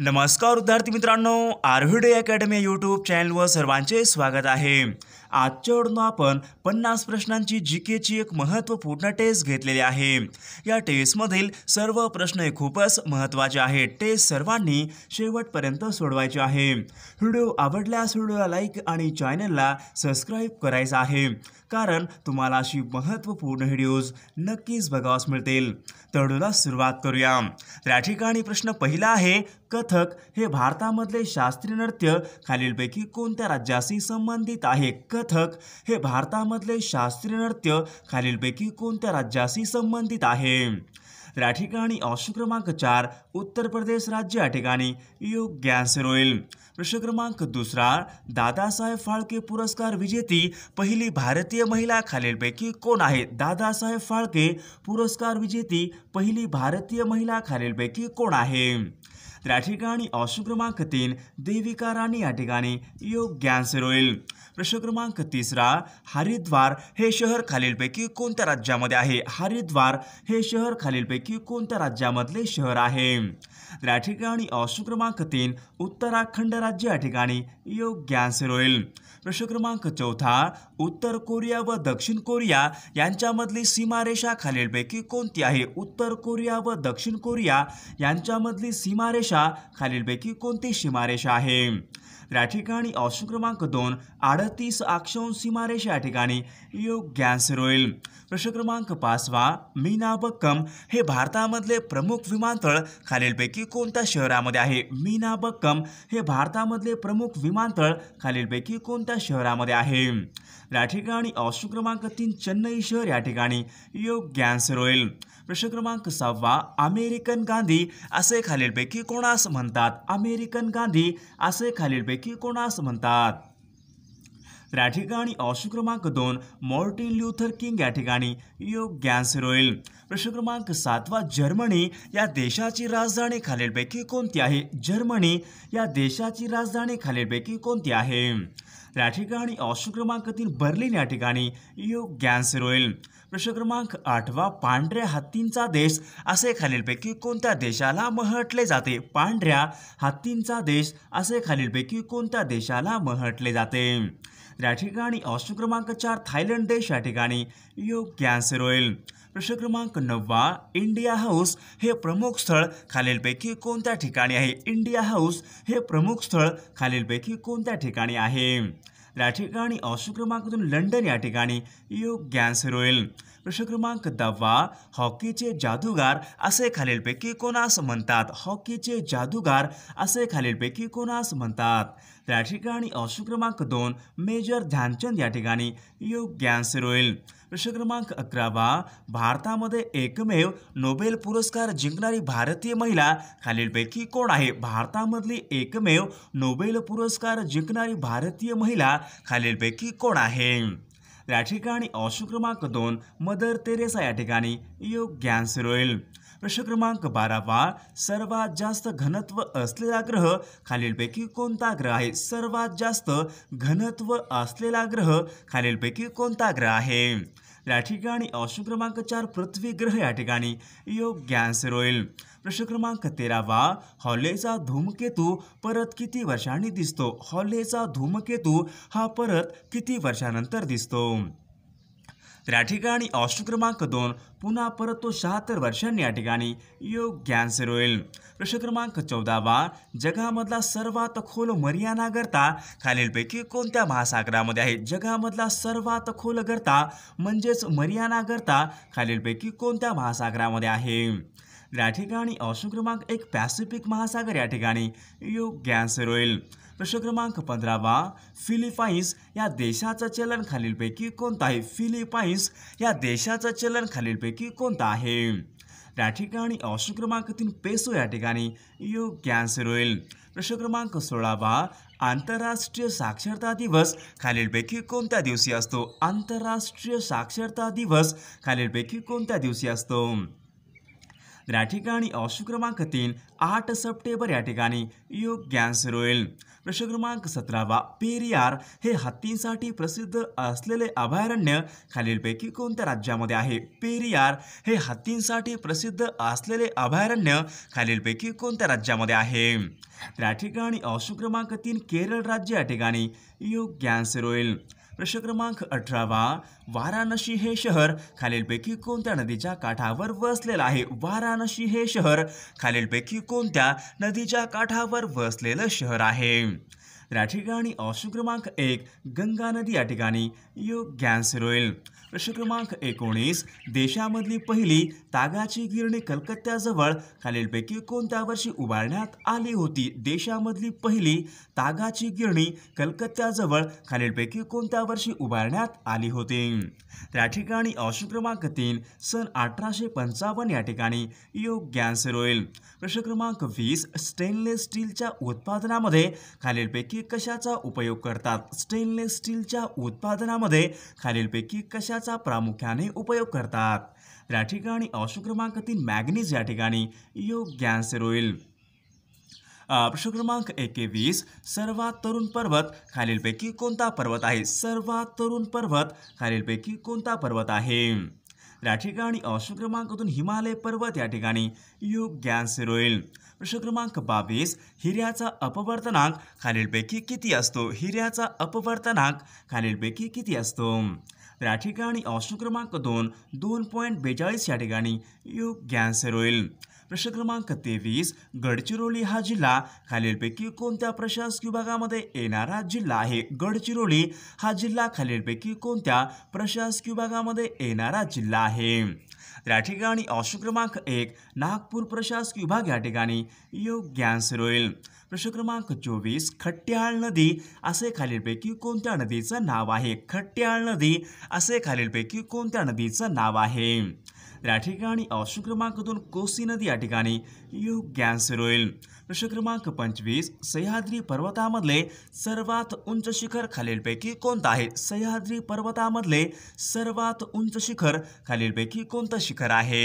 नमस्कार विद्यार्थी मित्रांनो आर अकॅडमी यूट्यूब चॅनलवर सर्वांचे स्वागत आहे आजच्या ओढून आपण पन्नास प्रश्नांची जी केची एक महत्त्वपूर्ण टेस्ट घेतलेली आहे या टेस्टमधील सर्व प्रश्न हे खूपच महत्त्वाचे आहेत टेस्ट सर्वांनी शेवटपर्यंत सोडवायचे आहे व्हिडिओ आवडल्यास व्हिडिओला लाईक आणि चॅनलला सबस्क्राईब करायचं आहे कारण तुम्हाला अशी महत्त्वपूर्ण व्हिडिओज नक्कीच बघावास मिळतील तडूला सुरुवात करूया त्या ठिकाणी प्रश्न पहिला आहे कथक हे भारतामधले शास्त्रीय नृत्य खालीलपैकी कोणत्या राज्याशी संबंधित आहे कथक हे भारतामधले शास्त्रीय नृत्य खालीलपैकी कोणत्या राज्याशी संबंधित आहे तर या ठिकाणी ऑप्शन क्रमांक चार उत्तर प्रदेश राज्य या ठिकाणी योग्य आन्सर होईल प्रश्न क्रमांक दुसरा दादासाहेब फाळके पुरस्कार विजेती पहिली भारतीय महिला खालीलपैकी कोण आहे दादासाहेब फाळके पुरस्कार विजेती पहिली भारतीय महिला खालीलपैकी कोण आहे त्या ठिकाणी ऑप्शन क्रमांक तीन देविका राणी या ठिकाणी योग्य आन्सर होईल प्रश्न क्रमांक तिसरा हरिद्वार हे शहर खालीलपैकी कोणत्या राज्यामध्ये आहे हरिद्वार हे शहर खालीलपैकी कोणत्या राज्यामधले शहर आहे त्या ठिकाणी ऑप्शन क्रमांक तीन उत्तराखंड राज्य या ठिकाणी योग्य आन्सर होईल प्रश्न क्रमांक चौथा उत्तर कोरिया व दक्षिण कोरिया यांच्यामधली सीमारेषा खालीलपैकी कोणती आहे उत्तर कोरिया व दक्षिण कोरिया यांच्यामधली सीमारेषा भाषा खालीलपैकी कोणती सीमारेषा आहे या ठिकाणी ऑप्शन क्रमांक दोन अडतीस अक्षांश सीमारेषा या ठिकाणी योग्य आन्सर होईल प्रश्न क्रमांक पाचवा मीनाबक्कम हे भारतामधले प्रमुख विमानतळ खालीलपैकी कोणत्या शहरामध्ये आहे मीनाबक्कम हे भारतामधले प्रमुख विमानतळ खालीलपैकी कोणत्या शहरामध्ये आहे या ठिकाणी ऑप्शन क्रमांक तीन चेन्नई शहर या ठिकाणी योग्य आन्सर होईल प्रश्न क्रमांक सहावा अमेरिकन गांधी असे खालीलपैकी कोणास म्हणतात अमेरिकन गांधी असे खालीलपैकी कोणास म्हणतात तर या ठिकाणी ऑप्शन क्रमांक दोन मॉर्टिन ल्युथर किंग या ठिकाणी योग गॅन्स होईल प्रश्न क्रमांक सातवा जर्मनी या देशाची राजधानी खालीलपैकी कोणती आहे जर्मनी या देशाची राजधानी खालीलपैकी कोणती आहे त्या ठिकाणी ऑप्शन क्रमांक तीन बर्लिन या ठिकाणी योग्य गॅन्स होईल प्रश्न क्रमांक आठवा पांढऱ्या हत्तींचा देश असे खालीलपैकी कोणत्या देशाला म्हटले जाते पांढऱ्या हत्तींचा देश असे खालीलपैकी कोणत्या देशाला म्हटले जाते त्या ठिकाणी ऑप्शन क्रमांक चार थायलंड देश या ठिकाणी योग्य आन्सर होईल प्रश्न क्रमांक नववा इंडिया हाऊस हे प्रमुख स्थळ खालीलपैकी कोणत्या ठिकाणी आहे इंडिया हाऊस हे प्रमुख स्थळ खालीलपैकी कोणत्या ठिकाणी आहे या ठिकाणी ऑप्शन क्रमांक दोन लंडन या ठिकाणी योग्य आन्सर होईल प्रश्न क्रमांक दहावा हॉकीचे जादूगार असे खालीलपैकी कोणास म्हणतात हॉकीचे जादूगार असे खालीलपैकी कोणास म्हणतात त्या ठिकाणी अंश क्रमांक दोन मेजर ध्यानचंद या ठिकाणी योग्य आन्सर होईल प्रश्न क्रमांक अकरावा भारतामध्ये एकमेव नोबेल पुरस्कार जिंकणारी भारतीय महिला खालीलपैकी कोण आहे भारतामधली एकमेव नोबेल पुरस्कार जिंकणारी भारतीय महिला खालीलपैकी कोण आहे या ठिकाणी अशुक्रमांक क्रमांक दोन मदर तेरेसा या ठिकाणी योग्य आन्सर होईल प्रश्न क्रमांक बारावा सर्वात जास्त घनत्व असलेला ग्रह खालीलपैकी कोणता ग्रह आहे सर्वात जास्त घनत्व असलेला ग्रह खालीलपैकी कोणता ग्रह आहे या ठिकाणी ऑप्शन क्रमांक चार पृथ्वी ग्रह या ठिकाणी योग्य आन्सर होईल प्रश्न क्रमांक तेरावा हॉलेचा धूमकेतू परत किती वर्षांनी दिसतो हॉलेचा धूमकेतू हा परत किती वर्षानंतर दिसतो तर या ठिकाणी ऑप्शन क्रमांक दोन पुन्हा परत तो शहात्तर वर्षांनी या ठिकाणी योग कॅन्सर होईल प्रश्न क्रमांक चौदावा जगामधला सर्वात खोल मरियाना गर्ता खालीलपैकी कोणत्या महासागरामध्ये आहे जगामधला सर्वात खोल गर्ता म्हणजेच मरियाना गर्ता खालीलपैकी कोणत्या महासागरामध्ये आहे या ठिकाणी ऑप्शन क्रमांक एक पॅसिफिक महासागर या ठिकाणी योग्य आन्सर होईल प्रश्न क्रमांक पंधरावा फिलिपाईन्स या देशाचं चलन खालीलपैकी कोणतं आहे फिलिपाईन्स या देशाचं चलन खालीलपैकी कोणतं आहे या ठिकाणी ऑप्शन क्रमांक तीन पेसो या ठिकाणी योग्य आन्सर होईल प्रश्न क्रमांक सोळावा आंतरराष्ट्रीय साक्षरता दिवस खालीलपैकी कोणत्या दिवशी असतो आंतरराष्ट्रीय साक्षरता दिवस खालीलपैकी कोणत्या दिवशी असतो त्या या ठिकाणी क्रमांक तीन आठ सप्टेंबर या ठिकाणी योग्य आन्सर होईल प्रश्न क्रमांक सतरावा पेरियार हे हत्तींसाठी प्रसिद्ध असलेले अभयारण्य खालीलपैकी कोणत्या राज्यामध्ये आहे पेरियार हे हत्तींसाठी प्रसिद्ध असलेले अभयारण्य खालीलपैकी कोणत्या राज्यामध्ये आहे त्या या ठिकाणी ऑप्शन क्रमांक तीन केरळ राज्य या ठिकाणी योग्य आन्सर होईल प्रश्न क्रमांक अठरावा वाराणसी हे शहर खालीलपैकी कोणत्या नदीच्या काठावर वसलेलं आहे वाराणसी हे शहर खालीलपैकी कोणत्या नदीच्या काठावर वसलेलं शहर आहे ठिकाणी ऑप्शन क्रमांक एक गंगा नदी या ठिकाणी योग्य आन्सर होईल प्रश्न क्रमांक एकोणीस देशामधली पहिली तागाची गिरणी कलकत्त्याजवळ खालीलपैकी कोणत्या वर्षी उभारण्यात आली होती देशामधली पहिली तागाची गिरणी कलकत्त्याजवळ खालीलपैकी कोणत्या वर्षी उभारण्यात आली होती त्या ठिकाणी ऑप्शन क्रमांक तीन सन अठराशे पंचावन्न या ठिकाणी योग्य आन्सर होईल प्रश्न क्रमांक वीस स्टेनलेस स्टीलच्या उत्पादनामध्ये खालीलपैकी खालीलपैकी कशाचा उपयोग करतात स्टेनलेस स्टीलच्या उत्पादनामध्ये खालीलपैकी कशाचा प्रामुख्याने उपयोग करतात या ठिकाणी अंश क्रमांक तीन मॅग्नीज या ठिकाणी योग्य आन्सर होईल प्रश्न क्रमांक एकेवीस सर्वात तरुण पर्वत खालीलपैकी कोणता पर्वत आहे सर्वात तरुण पर्वत खालीलपैकी कोणता पर्वत आहे या ठिकाणी ऑप्शन क्रमांक हिमालय पर्वत या ठिकाणी योग्य आन्सर होईल प्रश्न क्रमांक बावीस हिऱ्याचा अपवर्तनांक खालीलपैकी किती असतो हिऱ्याचा अपवर्तनांक खालीलपैकी किती असतो त्या या ठिकाणी ऑप्शन क्रमांक दोन दोन पॉईंट बेचाळीस या ठिकाणी योग्य आन्सर होईल प्रश्न क्रमांक तेवीस गडचिरोली हा जिल्हा खालीलपैकी कोणत्या प्रशासकीय विभागामध्ये येणारा जिल्हा आहे गडचिरोली हा जिल्हा खालीलपैकी कोणत्या प्रशासकीय विभागामध्ये येणारा जिल्हा आहे त्या ठिकाणी ऑप्शन क्रमांक एक नागपूर प्रशासकीय विभाग या ठिकाणी योग्य आन्सर होईल प्रश्न क्रमांक चोवीस खट्ट्याळ नदी असे खालीलपैकी कोणत्या नदीचं नाव आहे खट्ट्याळ नदी असे खालीलपैकी कोणत्या नदीचं नाव आहे त्या ठिकाणी ऑप्शन क्रमांक दोन कोसी नदी या ठिकाणी योग्यांशी होईल प्रश्न क्रमांक पंचवीस सह्याद्री पर्वतामधले सर्वात उंच शिखर खालीलपैकी कोणतं आहे सह्याद्री पर्वतामधले सर्वात उंच शिखर खालीलपैकी कोणतं शिखर आहे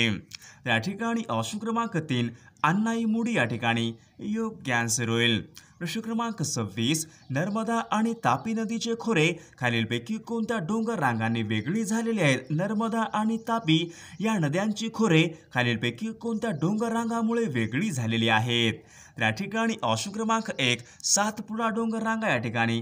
त्या ठिकाणी ऑप्शन क्रमांक तीन मुडी या ठिकाणी योग आन्सर होईल प्रश्न क्रमांक सव्वीस नर्मदा आणि तापी नदीचे खोरे खालीलपैकी कोणत्या डोंगर रांगांनी वेगळी झालेली आहेत नर्मदा आणि तापी या नद्यांची खोरे खालीलपैकी कोणत्या डोंगर रांगामुळे वेगळी झालेली आहेत या ठिकाणी ऑप्शन क्रमांक एक सातपुडा डोंगर रांगा या ठिकाणी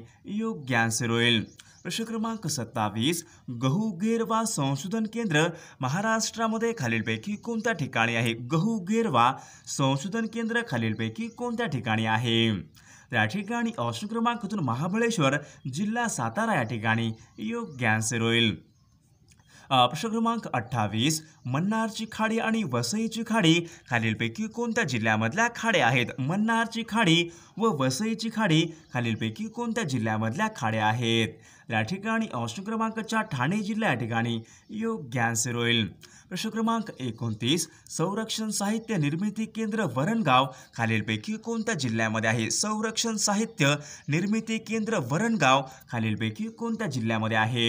आन्सर होईल प्रश्न क्रमांक सत्तावीस गहू गेरवा संशोधन केंद्र महाराष्ट्रामध्ये खालीलपैकी कोणत्या ठिकाणी आहे गहू गेरवा संशोधन केंद्र खालीलपैकी कोणत्या ठिकाणी आहे या ठिकाणी अश्न क्रमांकातून महाबळेश्वर जिल्हा सातारा या ठिकाणी योग्य आन्सर होईल प्रश्न क्रमांक अठ्ठावीस मन्नारची खाडी आणि वसईची खाडी खालीलपैकी कोणत्या जिल्ह्यामधल्या खाड्या आहेत मन्नारची खाडी व वसईची खाडी खालीलपैकी कोणत्या जिल्ह्यामधल्या खाड्या आहेत या ठिकाणी प्रश्न क्रमांकच्या ठाणे जिल्ह्या या ठिकाणी योग्य आन्सर होईल प्रश्न क्रमांक एकोणतीस संरक्षण साहित्य निर्मिती केंद्र वरणगाव खालीलपैकी कोणत्या जिल्ह्यामध्ये आहे संरक्षण साहित्य निर्मिती केंद्र वरणगाव खालीलपैकी कोणत्या जिल्ह्यामध्ये आहे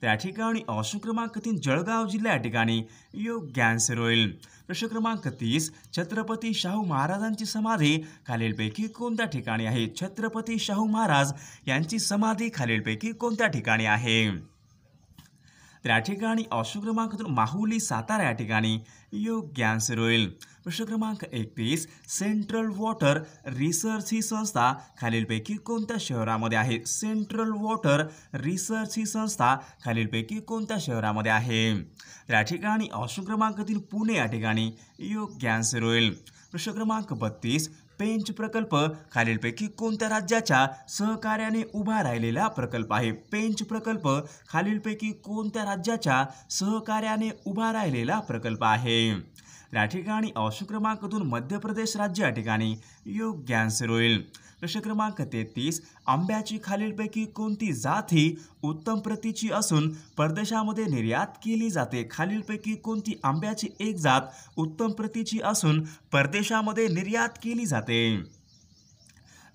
त्या ठिकाणी ऑप्शन क्रमांक तीन जळगाव जिल्हा या ठिकाणी योग आन्सर होईल प्रश्न क्रमांक तीस छत्रपती शाहू महाराजांची समाधी खालीलपैकी कोणत्या ठिकाणी आहे छत्रपती शाहू महाराज यांची समाधी खालीलपैकी कोणत्या ठिकाणी आहे त्या ठिकाणी अशु माहुली सातारा या ठिकाणी योग्य आन्सर होईल प्रश्न क्रमांक एकतीस सेंट्रल वॉटर रिसर्च ही संस्था खालीलपैकी कोणत्या शहरामध्ये आहे सेंट्रल वॉटर रिसर्च ही संस्था खालीलपैकी कोणत्या शहरामध्ये आहे या ठिकाणी क्रमांक तीन पुणे या ठिकाणी योग्य आन्सर होईल प्रश्न क्रमांक बत्तीस पेंच प्रकल्प खालीलपैकी कोणत्या राज्याच्या सहकार्याने उभा राहिलेला प्रकल्प आहे पेंच प्रकल्प खालीलपैकी कोणत्या राज्याच्या सहकार्याने उभा राहिलेला प्रकल्प आहे या ठिकाणी ऑप्शन क्रमांकातून मध्य प्रदेश राज्य या ठिकाणी योग्य आन्सर होईल प्रश्न क्रमांक तेहतीस आंब्याची खालीलपैकी कोणती जात ही उत्तम प्रतीची असून परदेशामध्ये निर्यात केली जाते खालीलपैकी कोणती आंब्याची एक जात उत्तम प्रतीची असून परदेशामध्ये निर्यात केली जाते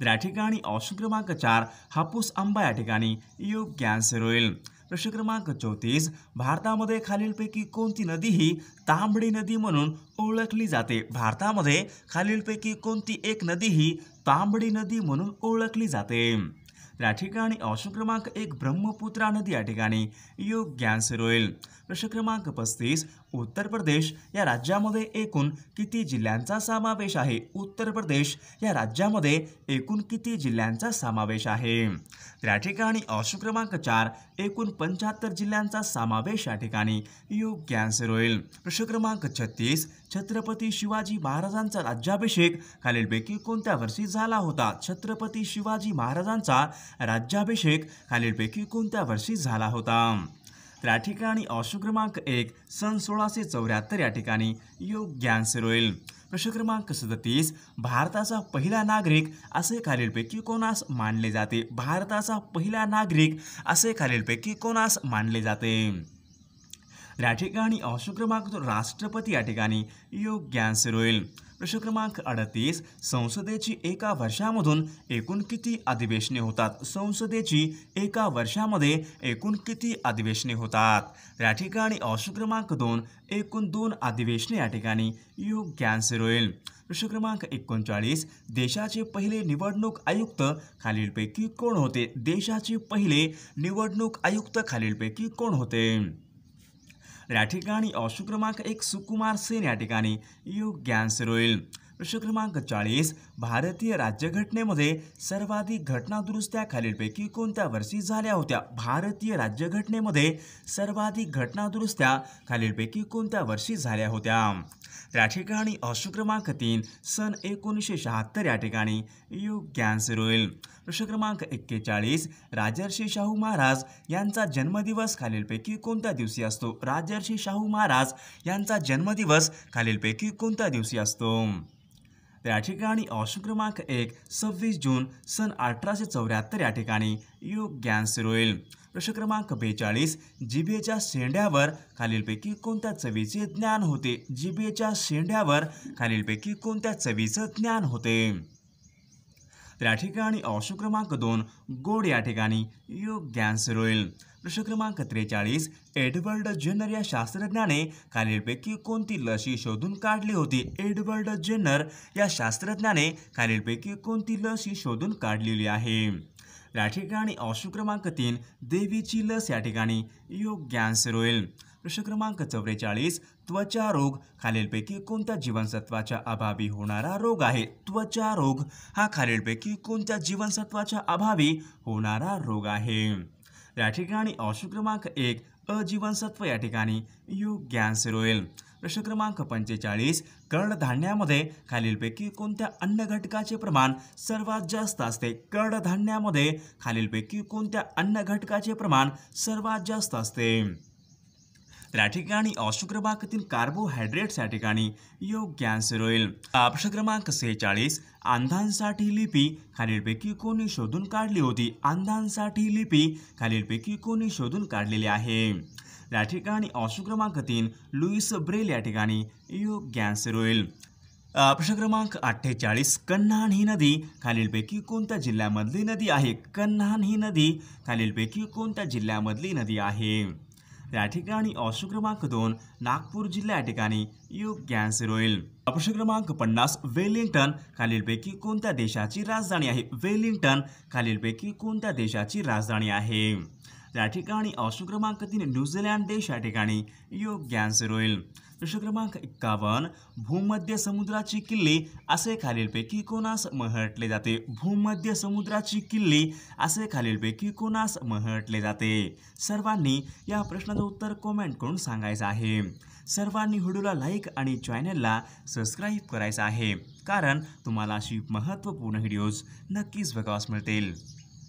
या ठिकाणी ऑप्शन क्रमांक चार हापूस आंबा या ठिकाणी योग्य आन्सर होईल प्रश्न क्रमांक चौतीस भारतामध्ये खालीलपैकी कोणती नदी ही तांबडी नदी म्हणून ओळखली जाते भारतामध्ये खालीलपैकी कोणती एक नदी ही तांबडी नदी म्हणून ओळखली जाते या ठिकाणी ऑप्शन क्रमांक एक ब्रह्मपुत्रा नदी या ठिकाणी योग्य आन्सर होईल प्रश्न क्रमांक पस्तीस उत्तर प्रदेश या राज्यामध्ये एकूण किती जिल्ह्यांचा समावेश आहे उत्तर प्रदेश या राज्यामध्ये एकूण किती जिल्ह्यांचा समावेश आहे त्या या ठिकाणी ऑप्शन क्रमांक चार एकूण पंच्याहत्तर जिल्ह्यांचा समावेश या ठिकाणी योग्य आन्सर होईल प्रश्न क्रमांक छत्तीस छत्रपती शिवाजी महाराजांचा राज्याभिषेक खालीलपैकी कोणत्या वर्षी झाला होता छत्रपती शिवाजी महाराजांचा राज्याभिषेक खालीलपैकी कोणत्या वर्षी झाला होता त्या ठिकाणी ऑप्शन क्रमांक एक सन सोळाशे चौऱ्याहत्तर या ठिकाणी योग्य आन्सर होईल प्रश्न क्रमांक सदतीस भारताचा पहिला नागरिक असे खालीलपैकी कोणास मानले जाते भारताचा पहिला नागरिक असे खालीलपैकी कोणास मानले जाते या ठिकाणी ऑप्शन क्रमांक राष्ट्रपती या ठिकाणी योग्य आन्सर होईल प्रश्न क्रमांक अडतीस संसदेची एका वर्षामधून एकूण किती अधिवेशने होतात संसदेची एका वर्षामध्ये एकूण किती अधिवेशने होतात या ठिकाणी ऑप्शन क्रमांक दोन एकूण दोन अधिवेशने या ठिकाणी योग्य आन्सर होईल प्रश्न क्रमांक एकोणचाळीस देशाचे पहिले निवडणूक आयुक्त खालीलपैकी कोण होते देशाचे पहिले निवडणूक आयुक्त खालीलपैकी कोण होते या ठिकाणी ऑशू क्रमांक एक सुकुमार सेन या ठिकाणी योग्य आन्सर होईल प्रश्न क्रमांक चाळीस भारतीय राज्यघटनेमध्ये सर्वाधिक घटना दुरुस्त्या खालीलपैकी कोणत्या वर्षी झाल्या होत्या भारतीय राज्यघटनेमध्ये सर्वाधिक घटना दुरुस्त्या खालीलपैकी कोणत्या वर्षी झाल्या होत्या त्या ठिकाणी अशु क्रमांक तीन सन एकोणीसशे शहात्तर या ठिकाणी योग्य आन्सर होईल प्रश्न क्रमांक एक्केचाळीस राजर्षी शाहू महाराज यांचा जन्मदिवस खालीलपैकी कोणत्या दिवशी असतो राजर्षी शाहू महाराज यांचा जन्मदिवस खालीलपैकी कोणत्या दिवशी असतो त्या ठिकाणी ऑप्शन क्रमांक एक सव्वीस जून सन अठराशे चौऱ्याहत्तर या ठिकाणी योग्यांसर होईल प्रश्न क्रमांक बेचाळीस जिबेच्या शेंड्यावर खालीलपैकी कोणत्या चवीचे ज्ञान होते जिबेच्या शेंड्यावर खालीलपैकी कोणत्या चवीचं ज्ञान होते त्या ठिकाणी अंश क्रमांक दोन गोड या ठिकाणी योग्य आन्सर होईल प्रश्न क्रमांक त्रेचाळीस एडवर्ड जेनर या शास्त्रज्ञाने खालीलपैकी कोणती लशी शोधून काढली होती एडवर्ड जेनर या शास्त्रज्ञाने खालीलपैकी कोणती लशी शोधून काढलेली आहे या ठिकाणी अंश क्रमांक तीन देवीची लस या ठिकाणी योग्य आन्सर होईल प्रश्न क्रमांक चौवेचाळीस त्वचा रोग खालीलपैकी कोणत्या जीवनसत्वाच्या अभावी होणारा रोग आहे त्वचा रोग हा खालीलपैकी कोणत्या जीवनसत्वाच्या अभावी होणारा रोग आहे या ठिकाणी ऑप्शन क्रमांक एक अजीवनसत्व या ठिकाणी यू कॅन्सर होईल प्रश्न क्रमांक पंचेचाळीस कडधान्यामध्ये खालीलपैकी कोणत्या अन्न घटकाचे प्रमाण सर्वात जास्त असते कडधान्यामध्ये खालीलपैकी कोणत्या अन्न घटकाचे प्रमाण सर्वात जास्त असते त्या ठिकाणी अशुक्रबाकातील कार्बोहायड्रेट्स या ठिकाणी योग्य आन्सर होईल प्रश्न क्रमांक सेहेचाळीस अंधांसाठी लिपी खालीलपैकी कोणी शोधून काढली होती अंधांसाठी लिपी खालीलपैकी कोणी शोधून काढलेली आहे या ठिकाणी अशुक्रमांक तीन लुईस ब्रेल या ठिकाणी योग्य आन्सर होईल प्रश्न क्रमांक अठ्ठेचाळीस कन्हान ही नदी खालीलपैकी कोणत्या जिल्ह्यामधली नदी आहे कन्हान ही नदी खालीलपैकी कोणत्या जिल्ह्यामधली नदी आहे त्या ठिकाणी ऑप्शन क्रमांक दोन नागपूर जिल्हा या ठिकाणी यू कॅन्सर होईल अपक्ष क्रमांक पन्नास वेलिंग्टन खालीलपैकी कोणत्या देशाची राजधानी आहे वेलिंग्टन खालीलपैकी कोणत्या देशाची राजधानी आहे त्या ठिकाणी ऑप्शन क्रमांक तीन न्यूझीलँड देश या ठिकाणी योग्य आन्सर होईल प्रश्न क्रमांक एक्कावन्न भूमध्य समुद्राची किल्ले असे खालीलपैकी कोणास म्हटले जाते भूमध्य समुद्राची किल्ली असे खालीलपैकी कोणास म्हटले जाते सर्वांनी या प्रश्नाचं उत्तर कॉमेंट करून सांगायचं आहे सर्वांनी व्हिडिओला लाईक आणि चॅनलला सबस्क्राईब करायचं आहे कारण तुम्हाला अशी महत्त्वपूर्ण व्हिडिओज नक्कीच बघावास मिळतील